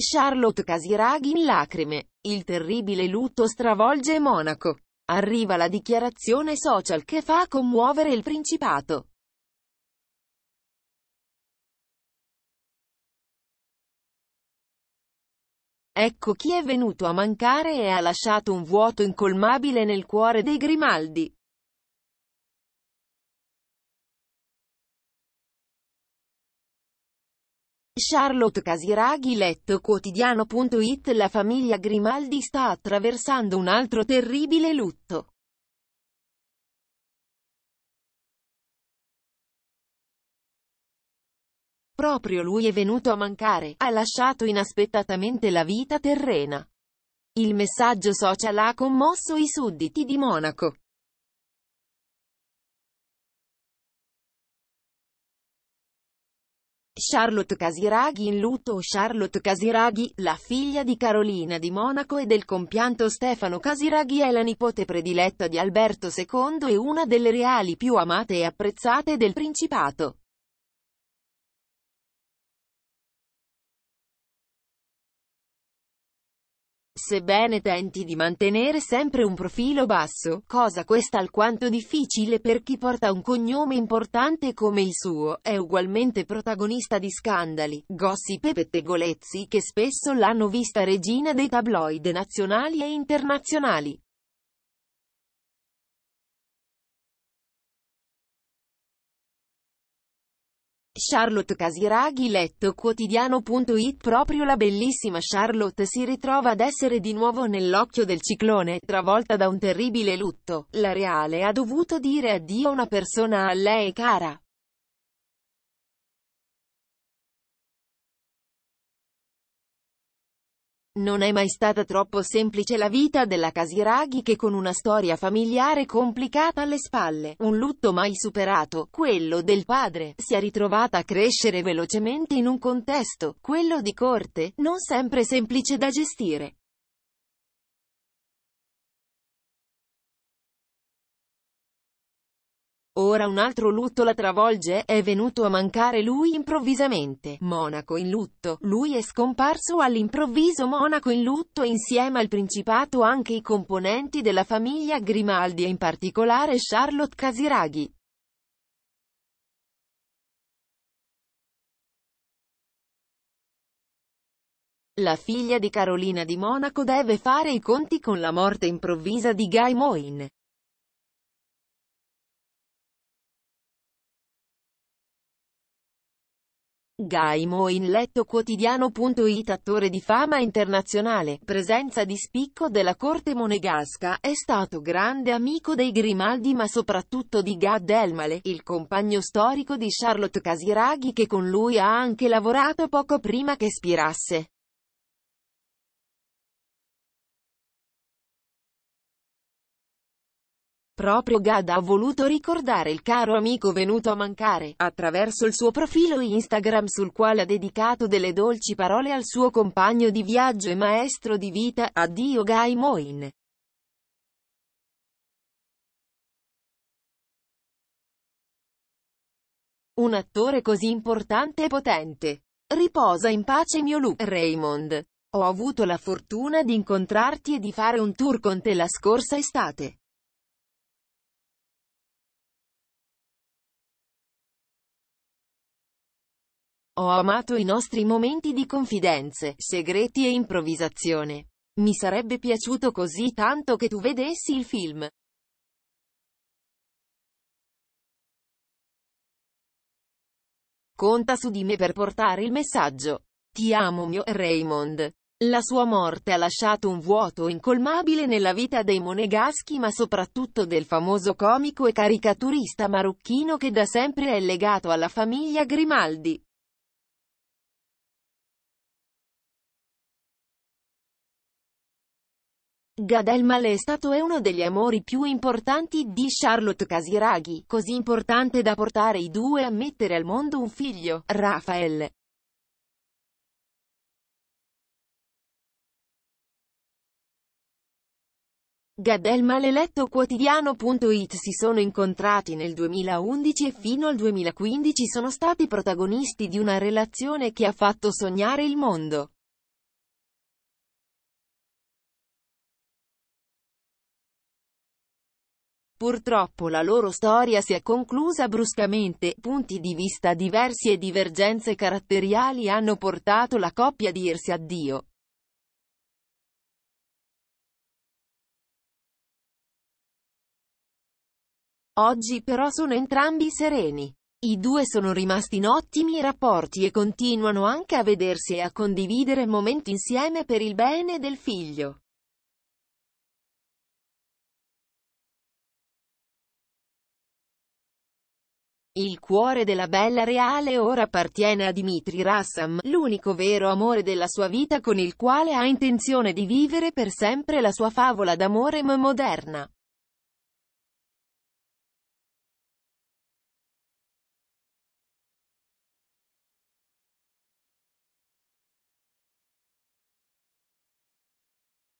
Charlotte Casiraghi in lacrime. Il terribile lutto stravolge Monaco. Arriva la dichiarazione social che fa commuovere il Principato. Ecco chi è venuto a mancare e ha lasciato un vuoto incolmabile nel cuore dei Grimaldi. Charlotte Casiraghi letto quotidiano.it La famiglia Grimaldi sta attraversando un altro terribile lutto. Proprio lui è venuto a mancare, ha lasciato inaspettatamente la vita terrena. Il messaggio social ha commosso i sudditi di Monaco. Charlotte Casiraghi in lutto Charlotte Casiraghi, la figlia di Carolina di Monaco e del compianto Stefano Casiraghi è la nipote prediletta di Alberto II e una delle reali più amate e apprezzate del Principato. sebbene tenti di mantenere sempre un profilo basso, cosa questa alquanto difficile per chi porta un cognome importante come il suo, è ugualmente protagonista di scandali, gossip e pettegolezzi che spesso l'hanno vista regina dei tabloid nazionali e internazionali. Charlotte Casiraghi letto quotidiano.it Proprio la bellissima Charlotte si ritrova ad essere di nuovo nell'occhio del ciclone, travolta da un terribile lutto. La reale ha dovuto dire addio a una persona a lei cara. Non è mai stata troppo semplice la vita della Casiraghi che con una storia familiare complicata alle spalle, un lutto mai superato, quello del padre, si è ritrovata a crescere velocemente in un contesto, quello di corte, non sempre semplice da gestire. Ora un altro lutto la travolge, è venuto a mancare lui improvvisamente. Monaco in lutto, lui è scomparso all'improvviso Monaco in lutto insieme al Principato anche i componenti della famiglia Grimaldi e in particolare Charlotte Casiraghi. La figlia di Carolina di Monaco deve fare i conti con la morte improvvisa di Guy Moin. Gaimo in letto quotidiano.it attore di fama internazionale, presenza di spicco della corte monegasca, è stato grande amico dei Grimaldi ma soprattutto di Gad Elmale, il compagno storico di Charlotte Casiraghi che con lui ha anche lavorato poco prima che spirasse. Proprio Gada ha voluto ricordare il caro amico venuto a mancare, attraverso il suo profilo Instagram sul quale ha dedicato delle dolci parole al suo compagno di viaggio e maestro di vita, addio Guy Moin. Un attore così importante e potente. Riposa in pace mio Lu, Raymond. Ho avuto la fortuna di incontrarti e di fare un tour con te la scorsa estate. Ho amato i nostri momenti di confidenze, segreti e improvvisazione. Mi sarebbe piaciuto così tanto che tu vedessi il film. Conta su di me per portare il messaggio. Ti amo mio Raymond. La sua morte ha lasciato un vuoto incolmabile nella vita dei monegaschi ma soprattutto del famoso comico e caricaturista marocchino che da sempre è legato alla famiglia Grimaldi. Gad Elmal è stato e uno degli amori più importanti di Charlotte Casiraghi, così importante da portare i due a mettere al mondo un figlio, Rafael. Gad Elmal e Letto Quotidiano.it si sono incontrati nel 2011 e fino al 2015 sono stati protagonisti di una relazione che ha fatto sognare il mondo. Purtroppo la loro storia si è conclusa bruscamente, punti di vista diversi e divergenze caratteriali hanno portato la coppia a dirsi addio. Oggi però sono entrambi sereni. I due sono rimasti in ottimi rapporti e continuano anche a vedersi e a condividere momenti insieme per il bene del figlio. Il cuore della bella reale ora appartiene a Dimitri Rassam, l'unico vero amore della sua vita con il quale ha intenzione di vivere per sempre la sua favola d'amore ma moderna.